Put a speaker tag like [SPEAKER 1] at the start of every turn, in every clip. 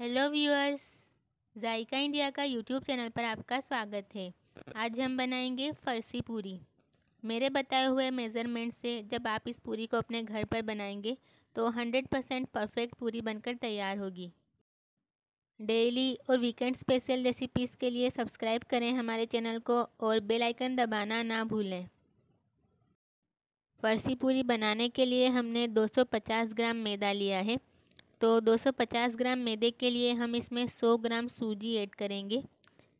[SPEAKER 1] hello viewers Zaika India का YouTube channel पर आपका स्वागत है आज हम बनाएंगे फरसी पूरी मेरे बताए हुए मेज़रमेंट से जब आप इस पूरी को अपने घर पर बनाएंगे तो 100 परसेंट परफेक्ट पूरी बनकर तैयार होगी डेली और वीकेंड स्पेशल रेसिपीज़ के लिए सब्सक्राइब करें हमारे चैनल को और बेल आइकन दबाना ना भूलें फरसी पूरी बनाने के लिए हमने 250 ग्राम मैदा लिया है तो 250 ग्राम मैदे के लिए हम इसमें 100 ग्राम सूजी ऐड करेंगे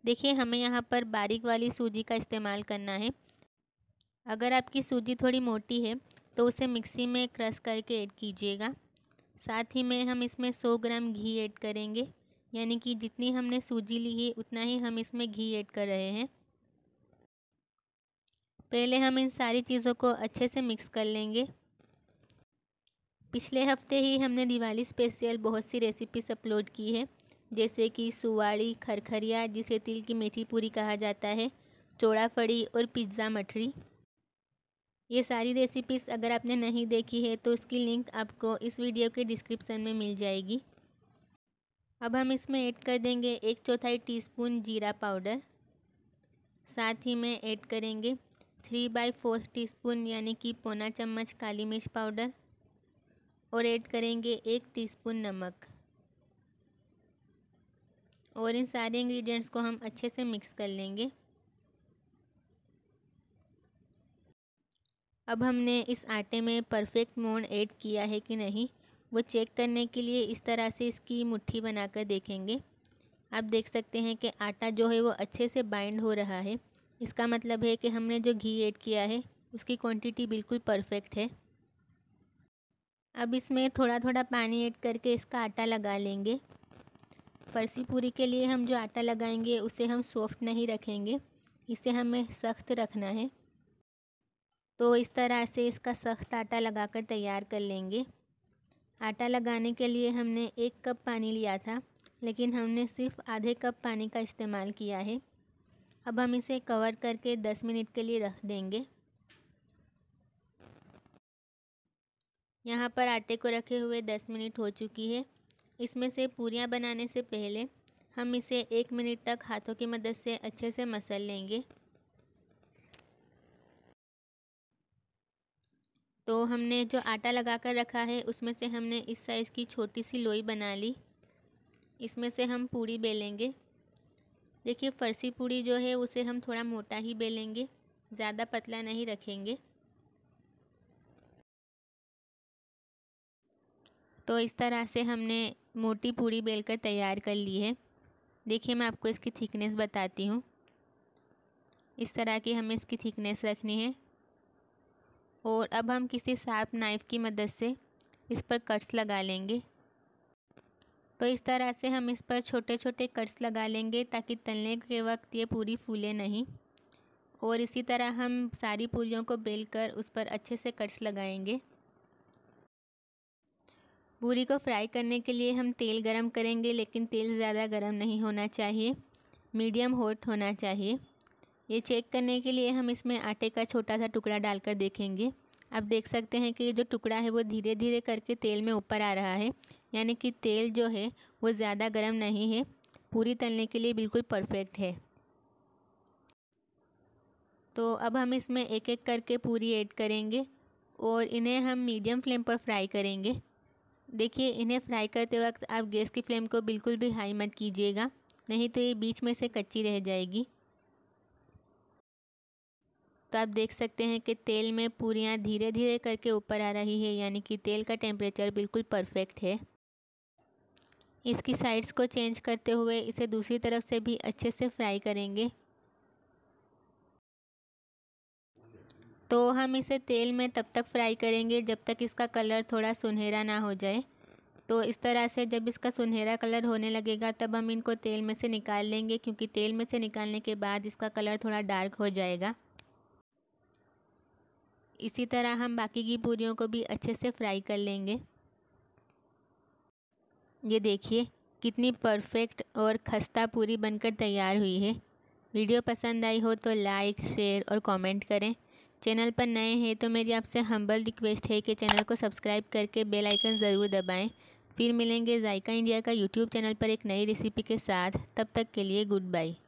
[SPEAKER 1] देखिए हमें यहाँ पर बारीक वाली सूजी का इस्तेमाल करना है अगर आपकी सूजी थोड़ी मोटी है तो उसे मिक्सी में क्रश करके ऐड कीजिएगा साथ ही में हम इसमें 100 ग्राम घी ऐड करेंगे यानी कि जितनी हमने सूजी ली है उतना ही हम इसमें घी ऐड कर रहे हैं पहले हम इन सारी चीज़ों को अच्छे से मिक्स कर लेंगे पिछले हफ्ते ही हमने दिवाली स्पेशल बहुत सी रेसिपीज अपलोड की है जैसे कि सुवाड़ी खरखरिया जिसे तिल की मीठी पूरी कहा जाता है चौड़ा फड़ी और पिज्ज़ा मठरी ये सारी रेसिपीज़ अगर आपने नहीं देखी है तो उसकी लिंक आपको इस वीडियो के डिस्क्रिप्शन में मिल जाएगी अब हम इसमें ऐड कर देंगे एक चौथाई टीस्पून जीरा पाउडर साथ ही में ऐड करेंगे थ्री बाई फोर टी यानी कि पौना चम्मच काली मिर्च पाउडर और ऐड करेंगे एक टीस्पून नमक और इन सारे इंग्रेडिएंट्स को हम अच्छे से मिक्स कर लेंगे अब हमने इस आटे में परफेक्ट मोड़ ऐड किया है कि नहीं वो चेक करने के लिए इस तरह से इसकी मुट्ठी बनाकर देखेंगे आप देख सकते हैं कि आटा जो है वो अच्छे से बाइंड हो रहा है इसका मतलब है कि हमने जो घी ऐड किया है उसकी क्वांटिटी बिल्कुल परफेक्ट है अब इसमें थोड़ा थोड़ा पानी ऐड करके इसका आटा लगा लेंगे फरसी पूरी के लिए हम जो आटा लगाएंगे उसे हम सॉफ्ट नहीं रखेंगे इसे हमें सख्त रखना है तो इस तरह से इसका सख्त आटा लगाकर तैयार कर लेंगे आटा लगाने के लिए हमने एक कप पानी लिया था लेकिन हमने सिर्फ आधे कप पानी का इस्तेमाल किया है अब हम इसे कवर करके 10 मिनट के लिए रख देंगे यहाँ पर आटे को रखे हुए दस मिनट हो चुकी है इसमें से पूरियाँ बनाने से पहले हम इसे एक मिनट तक हाथों की मदद से अच्छे से मसल लेंगे तो हमने जो आटा लगा कर रखा है उसमें से हमने इस साइज़ की छोटी सी लोई बना ली इसमें से हम पूड़ी बेलेंगे देखिए फरसी पूड़ी जो है उसे हम थोड़ा मोटा ही बेलेंगे ज़्यादा पतला नहीं रखेंगे तो इस तरह से हमने मोटी बेल बेलकर तैयार कर ली है देखिए मैं आपको इसकी थिकनेस बताती हूँ इस तरह की हमें इसकी थिकनेस रखनी है और अब हम किसी शार्प नाइफ़ की मदद से इस पर कट्स लगा लेंगे तो इस तरह से हम इस पर छोटे छोटे कट्स लगा लेंगे ताकि तलने के वक्त ये पूरी फूले नहीं और इसी तरह हम सारी पूरियों को बेलकर उस पर अच्छे से कट्स लगाएंगे पूरी को फ्राई करने के लिए हम तेल गरम करेंगे लेकिन तेल ज़्यादा गरम नहीं होना चाहिए मीडियम हॉट होना चाहिए ये चेक करने के लिए हम इसमें आटे का छोटा सा टुकड़ा डालकर देखेंगे आप देख सकते हैं कि ये जो टुकड़ा है वो धीरे धीरे करके तेल में ऊपर आ रहा है यानी कि तेल जो है वो ज़्यादा गर्म नहीं है पूरी तलने के लिए बिल्कुल परफेक्ट है तो अब हम इसमें एक एक करके पूरी ऐड करेंगे और इन्हें हम मीडियम फ्लेम पर फ्राई करेंगे देखिए इन्हें फ्राई करते वक्त आप गैस की फ्लेम को बिल्कुल भी हाई मत कीजिएगा नहीं तो ये बीच में से कच्ची रह जाएगी तो आप देख सकते हैं कि तेल में पूरियाँ धीरे धीरे करके ऊपर आ रही है यानी कि तेल का टेम्परेचर बिल्कुल परफेक्ट है इसकी साइड्स को चेंज करते हुए इसे दूसरी तरफ से भी अच्छे से फ्राई करेंगे तो हम इसे तेल में तब तक फ्राई करेंगे जब तक इसका कलर थोड़ा सुनहरा ना हो जाए तो इस तरह से जब इसका सुनहरा कलर होने लगेगा तब हम इनको तेल में से निकाल लेंगे क्योंकि तेल में से निकालने के बाद इसका कलर थोड़ा डार्क हो जाएगा इसी तरह हम बाकी की पूरियों को भी अच्छे से फ्राई कर लेंगे ये देखिए कितनी परफेक्ट और खस्ता पूरी बनकर तैयार हुई है वीडियो पसंद आई हो तो लाइक शेयर और कमेंट करें चैनल पर नए हैं तो मेरी आपसे हम्बल रिक्वेस्ट है कि चैनल को सब्सक्राइब करके बेल आइकन ज़रूर दबाएं फिर मिलेंगे जायका इंडिया का यूट्यूब चैनल पर एक नई रेसिपी के साथ तब तक के लिए गुड बाई